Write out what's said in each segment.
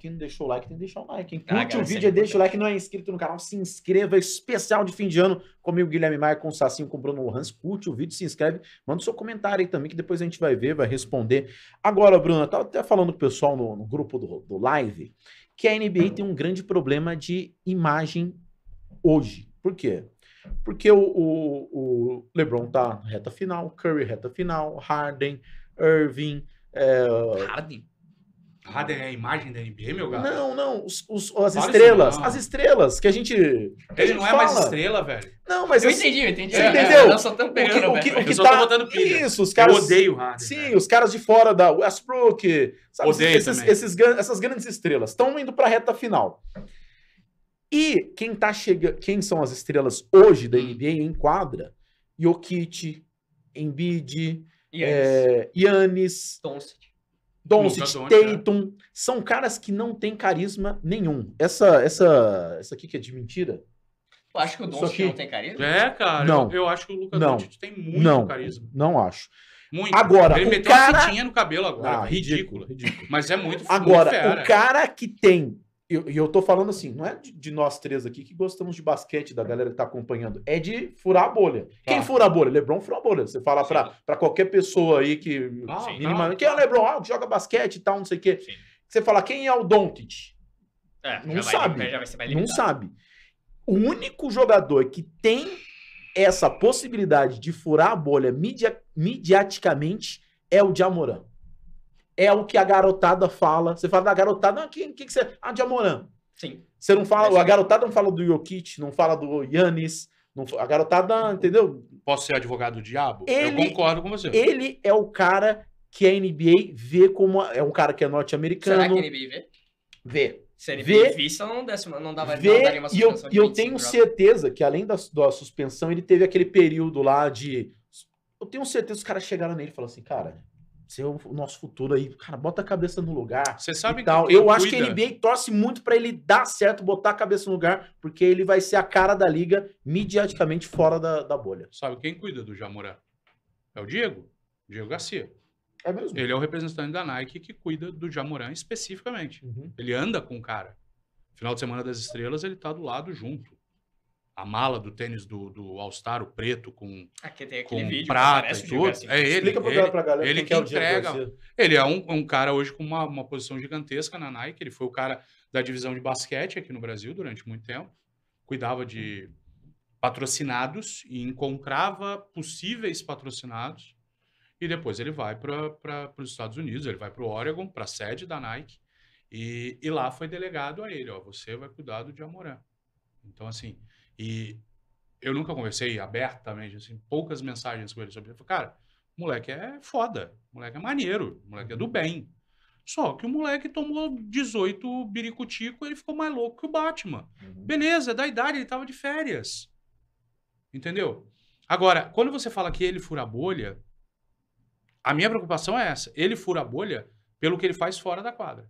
Quem não deixou o like tem que deixar o like. Quem ah, curte ah, o é vídeo, deixa o like. Não é inscrito no canal, se inscreva. É especial de fim de ano comigo, Guilherme Maia, com o Sacinho, com o Bruno Lohans. Curte o vídeo, se inscreve. Manda o seu comentário aí também, que depois a gente vai ver, vai responder. Agora, Bruno, eu tava até falando com o pessoal no, no grupo do, do live que a NBA tem um grande problema de imagem hoje. Por quê? Porque o, o, o LeBron tá reta final, Curry reta final, Harden, Irving. É... Harden? Harden é a imagem da NBA, meu garoto. Não, não. Os, os, as estrelas. As estrelas que a gente. Que ele a gente não é fala. mais estrela, velho. Não, mas. Eu assim, entendi, eu entendi. Você é, entendeu? É, só tão pegando, o que, o né, que, o que eu tá... botando pilha. Isso, os caras. Eu odeio o Harden. Sim, velho. os caras de fora da Westbrook. Sabe, odeio esses, também. Esses, essas grandes estrelas estão indo pra reta final. E quem tá chegando. Quem são as estrelas hoje da hum. NBA em quadra? Jokic, Embiid, Yannis. É, eh, Doncic. Doncic, é. Tatum, são caras que não têm carisma nenhum. Essa, essa, essa aqui que é de mentira. Tu acha que o Doncic que... não tem carisma? É, cara. Não. Eu, eu acho que o Lucas Doncic tem muito não, carisma. Não acho. Muito. Agora, ele o meteu cara... uma fitinha no cabelo agora. Ah, é ridículo, ridículo. Mas é muito Agora, muito o cara que tem e eu, eu tô falando assim, não é de, de, nós três aqui que gostamos de basquete, da galera que tá acompanhando. É de furar a bolha. Tá. Quem fura a bolha? Lebron furou a bolha. Você fala pra, pra qualquer pessoa aí que. Ah, tá, minimamente, tá. quem é o Lebron? Ah, joga basquete e tal, não sei o quê. Sim. Você fala, quem é o Doncic? É, não sabe. Vai, não sabe. O único jogador que tem essa possibilidade de furar a bolha media, mediaticamente é o Jamoran é o que a garotada fala. Você fala da garotada, ah, quem, que você. Ah, de Amorã. Sim. Você não fala, a garotada não fala do Jokic, não fala do Yannis, não, a garotada, entendeu? Posso ser advogado do diabo? Ele, Eu concordo com você. Ele é o cara que a NBA vê como. É um cara que é norte-americano. Será que a NBA vê? Vê. Se a NBA vê, visse, não, desse, não dava vê, não daria uma E eu, e eu tenho certeza que, além da, da suspensão, ele teve aquele período lá de. Eu tenho certeza que os caras chegaram nele e falaram assim, cara, ser o nosso futuro aí. Cara, bota a cabeça no lugar. Você sabe tal. que. Eu acho que a NBA torce muito para ele dar certo, botar a cabeça no lugar, porque ele vai ser a cara da liga midiaticamente fora da, da bolha. Sabe quem cuida do Jamorã? É o Diego. Diego Garcia. É mesmo. Ele é o representante da Nike que cuida do Jamorã especificamente. Uhum. Ele anda com o cara. Final de semana das estrelas, ele tá do lado junto a mala do tênis do, do All-Star, o preto, com, aquele, com aquele prata e tudo. Assim. É ele, Explica ele, pra galera ele que, é entrega. Ele é um, um, cara hoje com uma, uma posição gigantesca na Nike. Ele foi o cara da divisão de basquete aqui no Brasil durante muito tempo. Cuidava de patrocinados e encontrava possíveis patrocinados. E depois ele vai para os Estados Unidos, ele vai para o Oregon, para a sede da Nike. E, e lá foi delegado a ele, ó, você vai cuidar do Jamoran. Então, assim, e eu nunca conversei abertamente, assim, poucas mensagens com ele sobre isso. Cara, moleque é foda, moleque é maneiro, moleque é do uhum. bem. Só que o moleque tomou 18 biricutico, ele ficou mais louco que o Batman. Uhum. Beleza, é da idade, ele tava de férias. Entendeu? Agora, quando você fala que ele fura a bolha, a minha preocupação é essa. Ele fura a bolha pelo que ele faz fora da quadra.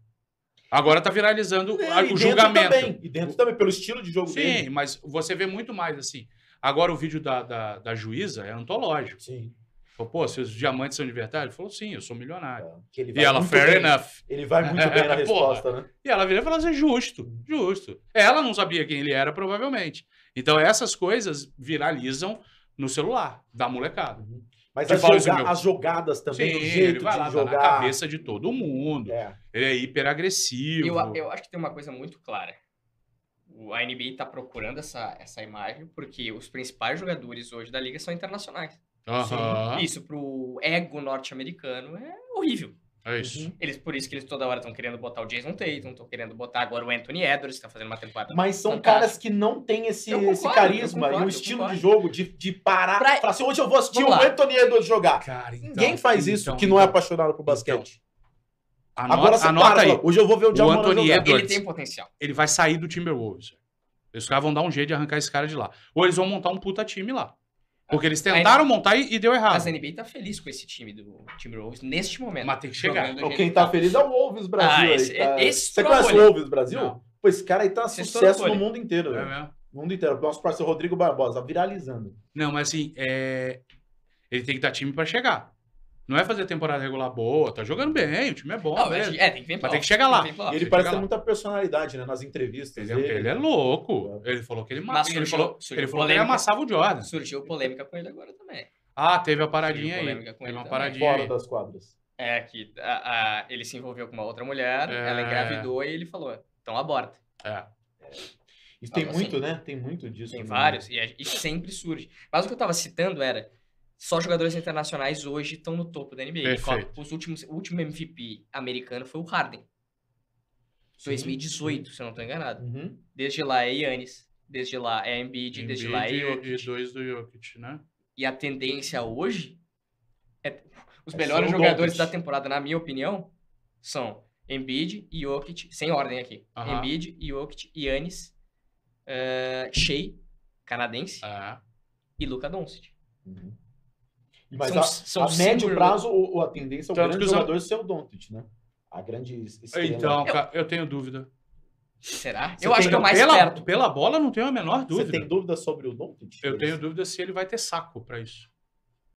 Agora tá viralizando e, o e julgamento. Também, e dentro também, pelo estilo de jogo Sim, dele. Sim, mas você vê muito mais assim. Agora o vídeo da, da, da juíza é antológico. Sim. Falou, pô, seus diamantes são de verdade? Ele falou, sim, eu sou milionário. É, e ela, fair bem. enough. Ele vai muito bem na resposta, né? E ela vira e fala assim, justo, hum. justo. Ela não sabia quem ele era, provavelmente. Então, essas coisas viralizam no celular da molecada. Uhum. Mas as, joga meu... as, jogadas também, Sim, o jeito ele vai lá, de jogar. Tá na cabeça de todo mundo. É. Ele é hiperagressivo. Eu, eu acho que tem uma coisa muito clara. O, a NBA está procurando essa, essa imagem porque os principais jogadores hoje da liga são internacionais. Uhum. Isso para o ego norte-americano é horrível. É isso. Uhum. Eles, por isso que eles toda hora estão querendo botar o Jason Tatum, estão querendo botar agora o Anthony Edwards, que tá fazendo uma temporada. Mas são caras que não têm esse, concordo, esse carisma concordo, e um estilo de jogo de, de parar pra... pra assim, hoje eu vou assistir o Anthony Edwards jogar. Cara, então, Ninguém faz então, isso então, que não é então. apaixonado por basquete. Então, anota, agora você anota para, aí. hoje eu vou ver o Jamal o Anthony Edwards. Ele tem potencial. Ele vai sair do Timberwolves. Os caras vão dar um jeito de arrancar esse cara de lá. Ou eles vão montar um puta time lá. Porque eles tentaram montar e, e deu errado. Mas a NBA tá feliz com esse time do Timberwolves neste momento. Mas tem que chegar. Quem tá, tá feliz é o Wolves Brasil. Ah, esse, tá... esse Você conhece o Wolves Brasil? Não. esse cara aí tá esse é sucesso no mundo inteiro. É mesmo? mundo inteiro. Nosso parceiro Rodrigo Barbosa, tá viralizando. Não, mas assim, é... ele tem que dar time pra chegar. Não é fazer temporada regular boa, tá jogando bem, o time é bom. Não, mesmo. É, tem que vir Mas tem que chegar lá. Que ele parece ter muita personalidade, né? Nas entrevistas. Ele, é ele é louco. É. Ele falou que ele matava. Ele falou, ele falou que ele amassava o Jordan. Surgiu polêmica com ele agora também. Ah, teve a paradinha surgiu aí. Com ele teve uma também. paradinha. Fora das quadras. É, que a, a, ele se envolveu com uma outra mulher, é... ela engravidou e ele falou: então aborta. É. Isso tem muito, assim. né? Tem muito disso. Tem também. vários, e, e, sempre surge. Mas o que eu tava citando era só jogadores internacionais hoje estão no topo da NBA. Os últimos, o último MVP americano foi o Harden. Sim. 2018, se eu não estou enganado. Uhum. Desde lá é Yannis, desde lá é Embiid, Embiid desde lá é Jokic. E dois do Jokic, né? E a tendência hoje é... Os é melhores jogadores da temporada, na minha opinião, são Embiid, Jokic, sem ordem aqui. Uhum. Embiid, Jokic, Yannis, uh, Shea, canadense, uhum. e Luca Doncic. Uhum. Mas são, a, são a médio cinco... prazo, o, a tendência, é o Tanto grande jogador os... É ser o Doncic, né? A grande estrela. Então, cara, eu tenho dúvida. Será? Você eu acho que é mais pela, perto. Pela bola, não tenho a menor dúvida. Você tem dúvida sobre o don'tit Eu tenho dúvida se ele vai ter saco para isso.